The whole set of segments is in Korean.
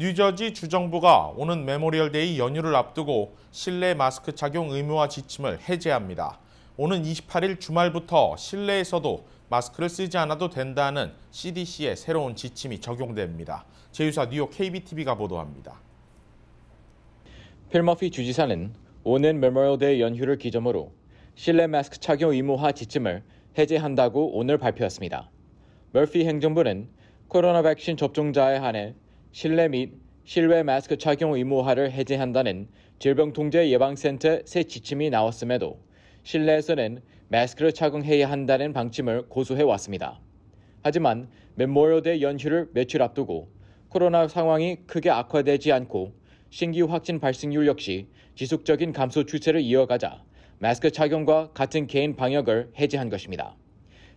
뉴저지 주정부가 오는 메모리얼 데이 연휴를 앞두고 실내 마스크 착용 의무화 지침을 해제합니다. 오는 28일 주말부터 실내에서도 마스크를 쓰지 않아도 된다는 CDC의 새로운 지침이 적용됩니다. 제휴사 뉴욕 KBTV가 보도합니다. 필머피 주지사는 오는 메모리얼 데이 연휴를 기점으로 실내 마스크 착용 의무화 지침을 해제한다고 오늘 발표했습니다. 멀피 행정부는 코로나 백신 접종자에 한해 실내 및 실외 마스크 착용 의무화를 해제한다는 질병통제예방센터 새 지침이 나왔음에도 실내에서는 마스크를 착용해야 한다는 방침을 고수해 왔습니다. 하지만 멤모리얼대 연휴를 며칠 앞두고 코로나 상황이 크게 악화되지 않고 신규 확진 발생률 역시 지속적인 감소 추세를 이어가자 마스크 착용과 같은 개인 방역을 해제한 것입니다.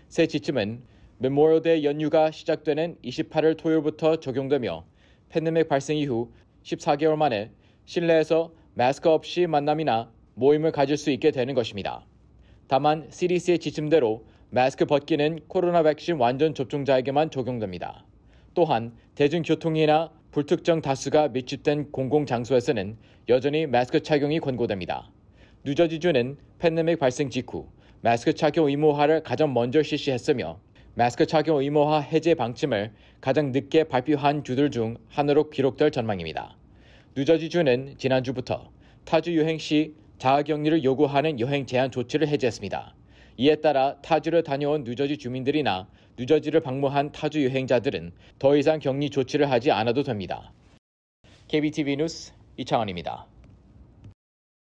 새 지침은 멤모리얼대 연휴가 시작되는 28일 토요일부터 적용되며 팬데믹 발생 이후 14개월 만에 실내에서 마스크 없이 만남이나 모임을 가질 수 있게 되는 것입니다. 다만 CDC의 지침대로 마스크 벗기는 코로나 백신 완전 접종자에게만 적용됩니다. 또한 대중교통이나 불특정 다수가 밀집된 공공장소에서는 여전히 마스크 착용이 권고됩니다. 뉴저지주는 팬데믹 발생 직후 마스크 착용 의무화를 가장 먼저 실시했으며 마스크 착용 의무화 해제 방침을 가장 늦게 발표한 주들 중 하나로 기록될 전망입니다. 뉴저지주는 지난주부터 타주 여행시 자가격리를 요구하는 여행 제한 조치를 해제했습니다. 이에 따라 타주를 다녀온 뉴저지 주민들이나 뉴저지를 방문한 타주 여행자들은 더 이상 격리 조치를 하지 않아도 됩니다. KBTV 뉴스 이창원입니다.